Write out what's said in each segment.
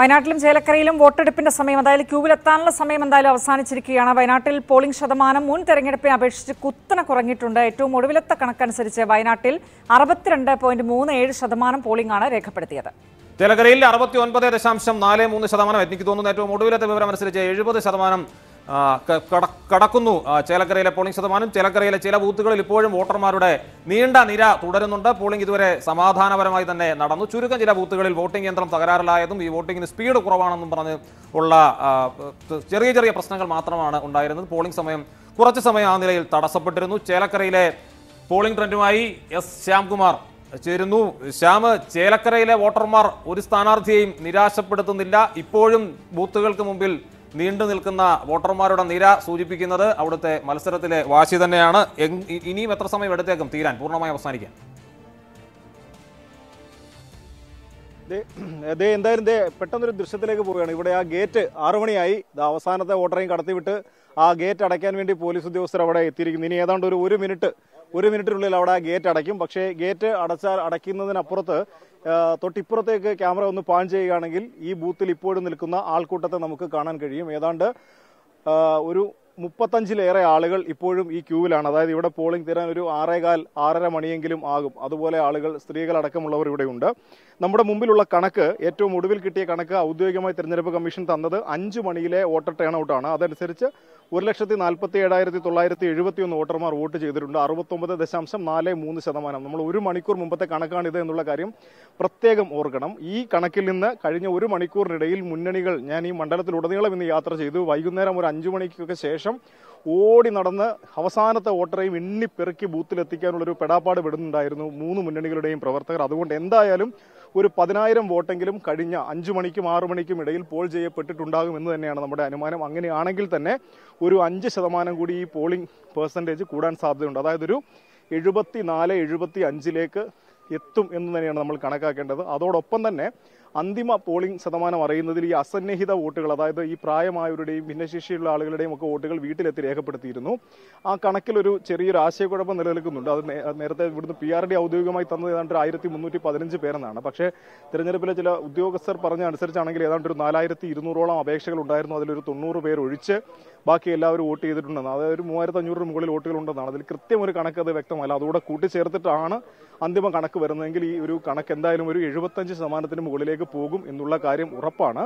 വയനാട്ടിലും ചേലക്കരയിലും വോട്ടെടുപ്പിന്റെ സമയം അതായത് ക്യൂവിലെത്താനുള്ള സമയം എന്തായാലും അവസാനിച്ചിരിക്കുകയാണ് വയനാട്ടിൽ പോളിംഗ് ശതമാനം മുൻ തെരഞ്ഞെടുപ്പിനെ അപേക്ഷിച്ച് കുത്തനെ കുറഞ്ഞിട്ടുണ്ട് ഏറ്റവും ഒടുവിലത്തെ കണക്കനുസരിച്ച് വയനാട്ടിൽ അറുപത്തിരണ്ട് പോയിന്റ് മൂന്ന് ഏഴ് ശതമാനം പോളിംഗ് ആണ് രേഖപ്പെടുത്തിയത് ചേലക്കരയിൽ അറുപത്തി ഒൻപത് ദശാംശം നാല് മൂന്ന് ശതമാനം എനിക്ക് തോന്നുന്നു ഏറ്റവും ഒടുവിലത്തെ വിവരം അനുസരിച്ച് എഴുപത് ശതമാനം കടക്കുന്നു ചേലക്കരയിലെ പോളിംഗ് ശതമാനം ചേലക്കരയിലെ ചില ബൂത്തുകളിൽ ഇപ്പോഴും വോട്ടർമാരുടെ നീണ്ട നിര തുടരുന്നുണ്ട് പോളിംഗ് ഇതുവരെ സമാധാനപരമായി തന്നെ നടന്നു ചുരുക്കം ചില ബൂത്തുകളിൽ വോട്ടിംഗ് യന്ത്രം തകരാറിലായതും ഈ വോട്ടിംഗിന് സ്പീഡ് കുറവാണെന്നും പറഞ്ഞ് ഉള്ള ചെറിയ ചെറിയ പ്രശ്നങ്ങൾ മാത്രമാണ് ഉണ്ടായിരുന്നത് പോളിംഗ് സമയം കുറച്ച് സമയം ആ നിലയിൽ തടസ്സപ്പെട്ടിരുന്നു ചേലക്കരയിലെ പോളിംഗ് ട്രെൻഡുമായി എസ് ശ്യാംകുമാർ ചേരുന്നു ശ്യാം ചേലക്കരയിലെ വോട്ടർമാർ ഒരു സ്ഥാനാർത്ഥിയെയും നിരാശപ്പെടുത്തുന്നില്ല ഇപ്പോഴും ബൂത്തുകൾക്ക് മുമ്പിൽ നീണ്ടു നിൽക്കുന്ന വോട്ടർമാരുടെ നിര സൂചിപ്പിക്കുന്നത് അവിടുത്തെ മത്സരത്തിലെ വാശി തന്നെയാണ് ഇനിയും എത്ര സമയം എടുത്തേക്കും തീരാൻ പൂർണ്ണമായി അവസാനിക്കാൻ ദേ എന്തായാലും ദേ പെട്ടെന്നൊരു ദൃശ്യത്തിലേക്ക് പോവുകയാണ് ഇവിടെ ആ ഗേറ്റ് ആറുമണിയായി അവസാനത്തെ വോട്ടറേയും കടത്തിവിട്ട് ആ ഗേറ്റ് അടയ്ക്കാൻ വേണ്ടി പോലീസ് ഉദ്യോഗസ്ഥർ അവിടെ എത്തിയിരിക്കുന്നു ഇനി ഏതാണ്ട് ഒരു ഒരു മിനിറ്റ് ഒരു മിനിറ്റിനുള്ളിൽ അവിടെ ഗേറ്റ് അടയ്ക്കും പക്ഷേ ഗേറ്റ് അടച്ചാൽ അടയ്ക്കുന്നതിനപ്പുറത്ത് തൊട്ടിപ്പുറത്തേക്ക് ക്യാമറ ഒന്ന് പാൻ ചെയ്യുകയാണെങ്കിൽ ഈ ബൂത്തിൽ ഇപ്പോഴും നിൽക്കുന്ന ആൾക്കൂട്ടത്തെ നമുക്ക് കാണാൻ കഴിയും ഏതാണ്ട് ഒരു മുപ്പത്തഞ്ചിലേറെ ആളുകൾ ഇപ്പോഴും ഈ ക്യൂവിലാണ് അതായത് ഇവിടെ പോളിംഗ് തീരാൻ ഒരു ആറേകാൽ ആറര മണിയെങ്കിലും ആകും അതുപോലെ ആളുകൾ സ്ത്രീകളടക്കമുള്ളവർ ഇവിടെയുണ്ട് നമ്മുടെ മുമ്പിലുള്ള കണക്ക് ഏറ്റവും ഒടുവിൽ കിട്ടിയ കണക്ക് ഔദ്യോഗികമായി തെരഞ്ഞെടുപ്പ് കമ്മീഷൻ തന്നത് അഞ്ച് മണിയിലെ വോട്ടർ ടേൺ ഔട്ടാണ് അതനുസരിച്ച് ഒരു ലക്ഷത്തി നാൽപ്പത്തി ഏഴായിരത്തി തൊള്ളായിരത്തി എഴുപത്തി ഒന്ന് വോട്ടർമാർ വോട്ട് ചെയ്തിട്ടുണ്ട് അറുപത്തൊമ്പത് ദശാംശം നാല് മൂന്ന് ശതമാനം നമ്മൾ ഒരു മണിക്കൂർ മുമ്പത്തെ ഇത് എന്നുള്ള കാര്യം പ്രത്യേകം ഓർക്കണം ഈ കണക്കിൽ നിന്ന് കഴിഞ്ഞ ഒരു മണിക്കൂറിനിടയിൽ മുന്നണികൾ ഞാൻ ഈ മണ്ഡലത്തിലുടനീളം ഇന്ന് യാത്ര ചെയ്തു വൈകുന്നേരം ഒരു അഞ്ചു മണിക്കൊക്കെ ശേഷം ഓടി നടന്ന് അവസാനത്തെ വോട്ടറെയും എണ്ണിപ്പെറുക്കി ബൂത്തിലെത്തിക്കാനുള്ളൊരു പെടാപ്പാട് വിടുന്നുണ്ടായിരുന്നു മൂന്ന് മുന്നണികളുടെയും പ്രവർത്തകർ അതുകൊണ്ട് എന്തായാലും ഒരു പതിനായിരം വോട്ടെങ്കിലും കഴിഞ്ഞ അഞ്ച് മണിക്കും ആറു മണിക്കും ഇടയിൽ പോൾ ചെയ്യപ്പെട്ടിട്ടുണ്ടാകും എന്ന് തന്നെയാണ് നമ്മുടെ അനുമാനം അങ്ങനെയാണെങ്കിൽ തന്നെ ഒരു അഞ്ച് ശതമാനം കൂടി ഈ പോളിംഗ് പെർസെൻറ്റേജ് കൂടാൻ സാധ്യതയുണ്ട് അതായത് ഒരു എഴുപത്തി നാല് എഴുപത്തി അഞ്ചിലേക്ക് എത്തും എന്ന് തന്നെയാണ് നമ്മൾ കണക്കാക്കേണ്ടത് അതോടൊപ്പം തന്നെ അന്തിമ പോളിംഗ് ശതമാനം അറിയുന്നതിൽ ഈ അസന്നിഹിത വോട്ടുകൾ അതായത് ഈ പ്രായമായവരുടെയും ഭിന്നശേഷിയുള്ള ആളുകളുടെയും ഒക്കെ വോട്ടുകൾ വീട്ടിലെത്തി രേഖപ്പെടുത്തിയിരുന്നു ആ കണക്കിലൊരു ചെറിയൊരു ആശയക്കുഴപ്പം നിലനിൽക്കുന്നുണ്ട് അത് നേരത്തെ ഇവിടുന്ന് പി ആർ ഡി ഔദ്യോഗികമായി തന്നത് ഏതാണ്ട് ഒരു ആയിരത്തി മുന്നൂറ്റി പതിനഞ്ച് പേരെന്നാണ് പക്ഷേ തെരഞ്ഞെടുപ്പിലെ ചില ഉദ്യോഗസ്ഥർ പറഞ്ഞ അനുസരിച്ചാണെങ്കിൽ ഏതാണ്ട് ഒരു നാലായിരത്തി ഇരുന്നൂറോളം അപേക്ഷകൾ ഉണ്ടായിരുന്നു അതിലൊരു തൊണ്ണൂറ് പേർ ഒഴിച്ച് ബാക്കി എല്ലാവരും വോട്ട് ചെയ്തിട്ടുണ്ടെന്ന് അതായത് ഒരു മൂവായിരത്തി മുകളിൽ മുകളിൽ വോട്ടുകളുണ്ടെന്നാണ് അതിൽ കൃത്യം ഒരു കണക്ക് അത് വ്യക്തമല്ല അതുകൂടെ കൂട്ടിച്ചേർത്തിട്ടാണ് അന്തിമ കണക്ക് വരുന്നതെങ്കിൽ ഈ ഒരു കണക്ക് എന്തായാലും ഒരു എഴുപത്തഞ്ച് ശതമാനത്തിന് മുകളിലേക്ക് മുകളിലേക്ക് പോകും എന്നുള്ള കാര്യം ഉറപ്പാണ്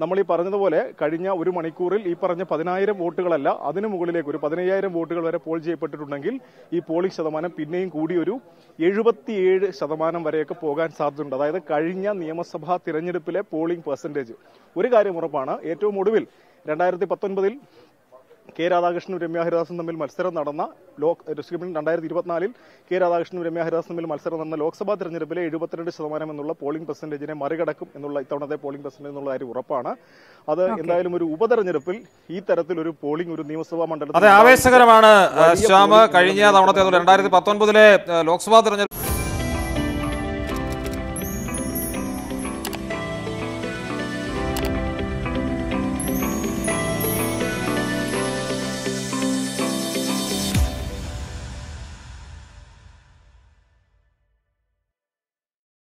നമ്മൾ ഈ പറഞ്ഞതുപോലെ കഴിഞ്ഞ ഒരു മണിക്കൂറിൽ ഈ പറഞ്ഞ പതിനായിരം വോട്ടുകളല്ല അതിനു മുകളിലേക്ക് ഒരു പതിനയ്യായിരം വോട്ടുകൾ വരെ പോൾ ചെയ്യപ്പെട്ടിട്ടുണ്ടെങ്കിൽ ഈ പോളിംഗ് ശതമാനം പിന്നെയും കൂടി ഒരു എഴുപത്തിയേഴ് ശതമാനം വരെയൊക്കെ പോകാൻ സാധ്യതയുണ്ട് അതായത് കഴിഞ്ഞ നിയമസഭാ തിരഞ്ഞെടുപ്പിലെ പോളിംഗ് പെർസെൻറ്റേജ് ഒരു കാര്യം ഉറപ്പാണ് ഏറ്റവും ഒടുവിൽ രണ്ടായിരത്തി പത്തൊൻപതിൽ കെ രാധാകൃഷ്ണനും രമ്യ ഹരിദാസും തമ്മിൽ മത്സരം നടന്ന ലോക് ഡിസ്ട്രിബ്യൂഷൻ രണ്ടായിരത്തി ഇരുപത്തിനാലിൽ കെ രാധാകൃഷ്ണനും രമ്യ ഹരിദാസും തമ്മിൽ മത്സരം നടന്ന ലോക്സഭാ തെരഞ്ഞെടുപ്പിലെ എഴുപത്തിരണ്ട് ശതമാനം എന്നുള്ള പോളിംഗ് പെർസെന്റേജിനെ മറികടക്കും എന്നുള്ള ഇത്തവണത്തെ പോളിംഗ് പെർസെന്റേജ് എന്നുള്ള കാര്യം ഉറപ്പാണ് അത് എന്തായാലും ഒരു ഉപതെരഞ്ഞെടുപ്പിൽ ഈ തരത്തിൽ ഒരു പോളിംഗ് ഒരു നിയമസഭാ മണ്ഡലത്തിൽ ആവേശകരമാണ് ശ്യാമ കഴിഞ്ഞ തവണത്തെ രണ്ടായിരത്തി പത്തൊൻപതിലെ ലോക്സഭാ തെരഞ്ഞെടുപ്പ്